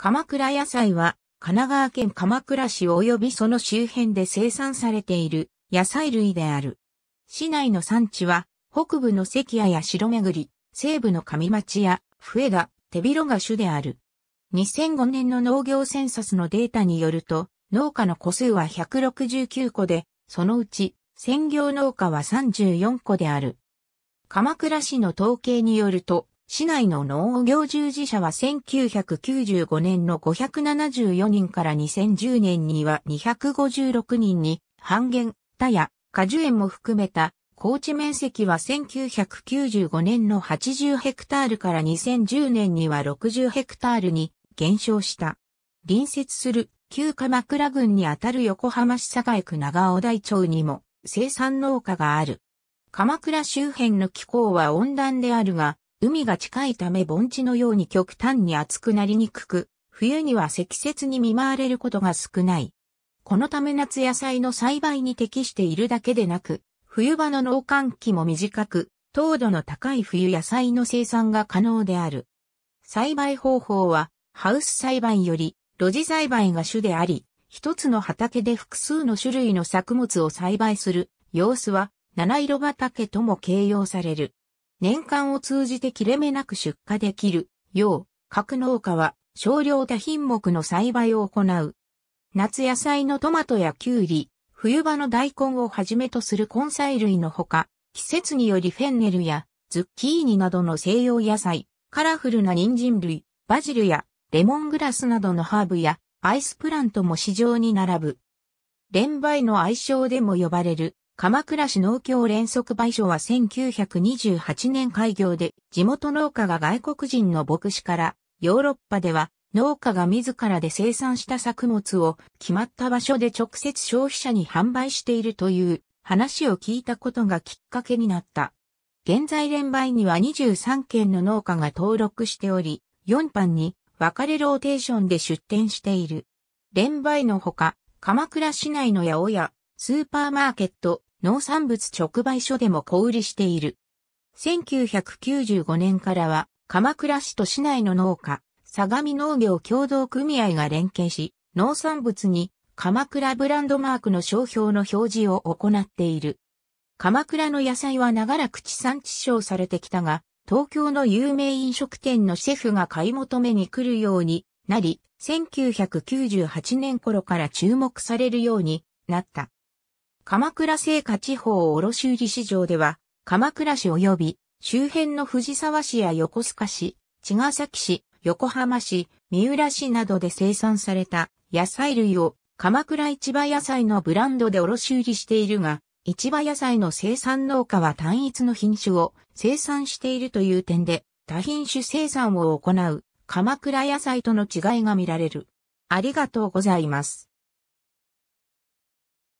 鎌倉野菜は、神奈川県鎌倉市及びその周辺で生産されている野菜類である。市内の産地は、北部の関谷や白巡り、西部の上町や笛田、手広が主である。2005年の農業センサスのデータによると、農家の個数は169個で、そのうち、専業農家は34個である。鎌倉市の統計によると、市内の農業従事者は1995年の574人から2010年には256人に半減、他や果樹園も含めた高地面積は1995年の80ヘクタールから2010年には60ヘクタールに減少した。隣接する旧鎌倉郡にあたる横浜市栄区長尾台町にも生産農家がある。鎌倉周辺の気候は温暖であるが、海が近いため盆地のように極端に暑くなりにくく、冬には積雪に見舞われることが少ない。このため夏野菜の栽培に適しているだけでなく、冬場の農寒期も短く、糖度の高い冬野菜の生産が可能である。栽培方法は、ハウス栽培より、露地栽培が主であり、一つの畑で複数の種類の作物を栽培する様子は、七色畑とも形容される。年間を通じて切れ目なく出荷できるよう、各農家は少量多品目の栽培を行う。夏野菜のトマトやキュウリ、冬場の大根をはじめとする根菜類のほか、季節によりフェンネルやズッキーニなどの西洋野菜、カラフルな人参類、バジルやレモングラスなどのハーブやアイスプラントも市場に並ぶ。連売の愛称でも呼ばれる鎌倉市農協連続賠償は1928年開業で、地元農家が外国人の牧師から、ヨーロッパでは農家が自らで生産した作物を決まった場所で直接消費者に販売しているという話を聞いたことがきっかけになった。現在連売には23件の農家が登録しており、4班に分かれローテーションで出店している。連売のほか、鎌倉市内の八百屋、スーパーマーケット、農産物直売所でも小売りしている。1995年からは、鎌倉市と市内の農家、相模農業共同組合が連携し、農産物に鎌倉ブランドマークの商標の表示を行っている。鎌倉の野菜は長らく地産地消されてきたが、東京の有名飲食店のシェフが買い求めに来るようになり、1998年頃から注目されるようになった。鎌倉聖火地方卸売市場では、鎌倉市及び周辺の藤沢市や横須賀市、茅ヶ崎市、横浜市、三浦市などで生産された野菜類を鎌倉市場野菜のブランドで卸売しているが、市場野菜の生産農家は単一の品種を生産しているという点で、多品種生産を行う鎌倉野菜との違いが見られる。ありがとうございます。